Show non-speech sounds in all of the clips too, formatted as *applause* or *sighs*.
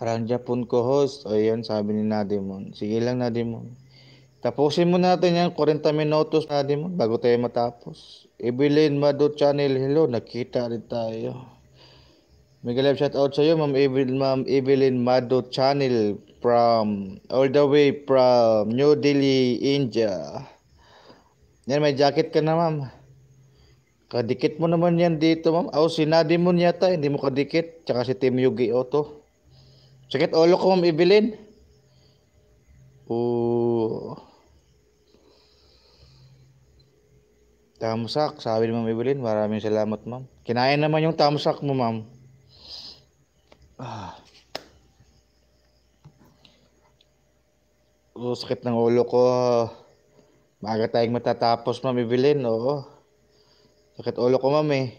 Around Japan ko host. O yun, sabi ni Nadimon. Sige lang, Nadimon. Tapusin mo natin yan, 40 minutos Nadimon, bago tayo matapos. Evelyn Mado Channel, hello. Nakita rin tayo. Mega love shout out sa iyo, Ma'am Evelyn, Ma'am Evelyn Mado Channel from all the way from New Delhi, India. Yan, may jacket ka na, Ma'am. Kadikit mo naman yan dito, Ma'am. Oh, si mo yata, hindi mo kadikit. Tsaka si Team Yugi Oto. Sakit ulo ko, Ma'am Evelyn. Oo. Tamsak, sabi ni Ma'am Evelyn. Maraming salamat, Ma'am. Kinain naman yung tamsak mo, Ma'am. Ah. Oo, sakit ng ulo ko. Maaga tayong matatapos, Ma'am Evelyn. Oo. Sakit ulo ko, Ma'am eh.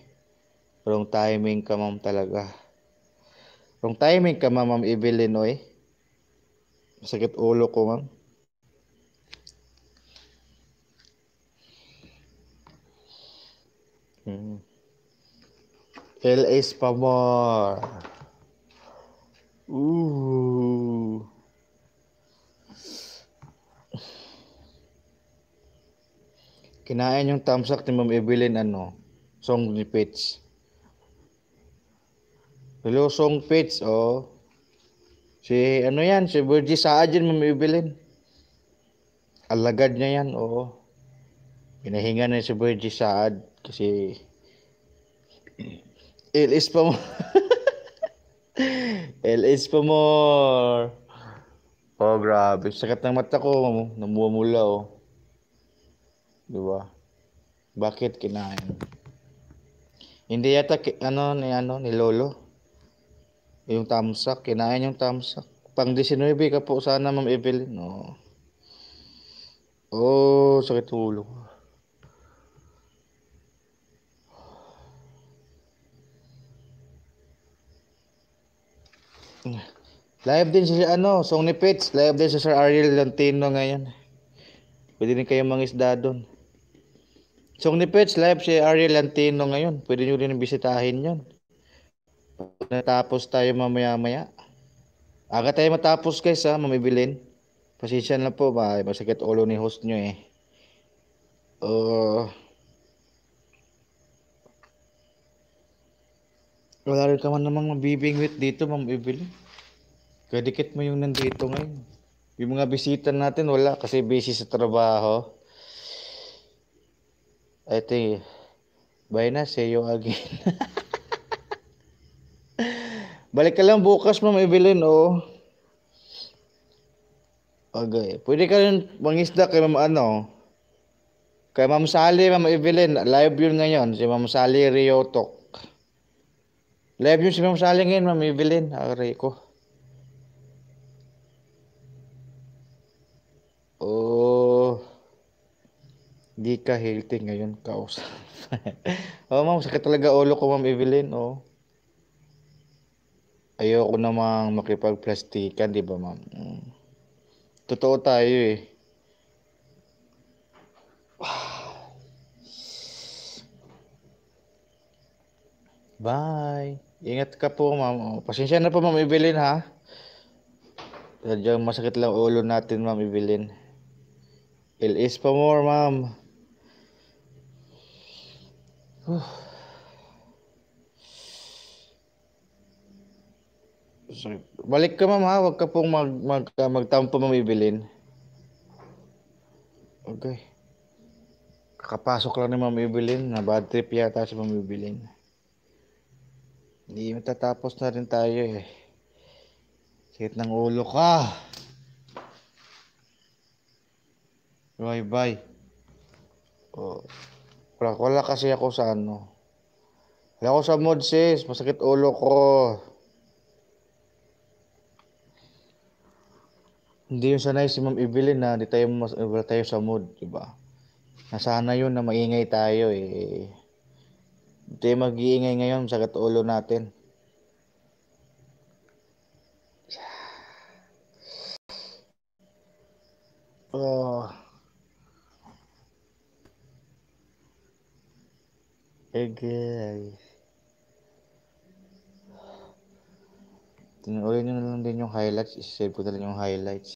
Wrong timing ka, Ma'am, talaga. Kung timing ka ma, Ma'am Evelyn, oy. Masakit ulo ko, Ma'am. Hmm. L.A. pa Ooh. Kinain yung thumbs up ni Ma'am Evelyn, ano, song ni Pitch. Lusong Pits, oh. Si, ano yan, si Virgie Saad yan, Ma'am Alagad niya yan, oo. Oh. Pinahinga na si Virgie Saad kasi LS *clears throat* pa mo. LS *laughs* pa mo. Oh, grabe. Sakit ng mata ko, namumula, oh. Di ba? Bakit kinain? Hindi yata, ano, ni, ano, ni Lolo? Yung tamsak, kinain yung tamsak. Pang 19 ka po sana, Ma'am Evelyn. No. Oh, sakit ulo ko. Live din si ano, Song ni Pits. Live din si Sir Ariel Lantino ngayon. Pwede din kayong mangisda doon. Song ni Pits, live si Ariel Lantino ngayon. Pwede nyo rin bisitahin yon. Natapos tayo mamaya-maya. Aga tayo matapos guys ha, mamibilin. Pasensya na po, ba, masakit ulo ni host nyo eh. Uh, wala rin ka man namang mabibingwit dito, mamibilin. Kadikit mo yung nandito ngayon. Yung mga bisita natin, wala kasi busy sa trabaho. I think, eh. bye na, see you again. *laughs* Balik ka lang bukas, Ma'am Evelyn, oh. Okay. Pwede ka rin mangisda kay Ma'am ano. Kay Ma'am Sally, Ma'am Evelyn. Live yun ngayon. Si Ma'am Sally Riotok. Live yun si Ma'am Sally ngayon, Ma'am Evelyn. Aray ko. Oh. Di ka healthy ngayon, kausap. *laughs* oh, ma'am, sakit talaga ulo ko, Ma'am Evelyn. Oh ayoko namang makipagplastikan, di ba ma'am? Mm. Totoo tayo eh. *sighs* Bye. Ingat ka po, ma'am. Oh, pasensya na po, ma'am Evelyn, ha? Sadyang masakit lang ulo natin, ma'am Evelyn. LS for more, ma'am. *sighs* Whew. Sorry. Balik ka ma'am ha, wag ka pong mag, mag, ah, magtampo mamibilin. Okay. Kakapasok lang ni Ma'am Evelyn, na bad trip yata si Ma'am Evelyn. Hindi matatapos na rin tayo eh. Sakit ng ulo ka. Bye bye. Oh. Wala, wala kasi ako sa ano. Wala ako sa mood sis, masakit ulo ko. Hindi yun sanay si Ma'am Evelyn na hindi tayo, mas, eh, tayo sa mood, di ba? Nasana yun na maingay tayo eh. Hindi tayo mag-iingay ngayon sa katulo natin. Oh. Eh, guys. Tinuloy nyo na lang din yung highlights. I-save ko na lang yung highlights.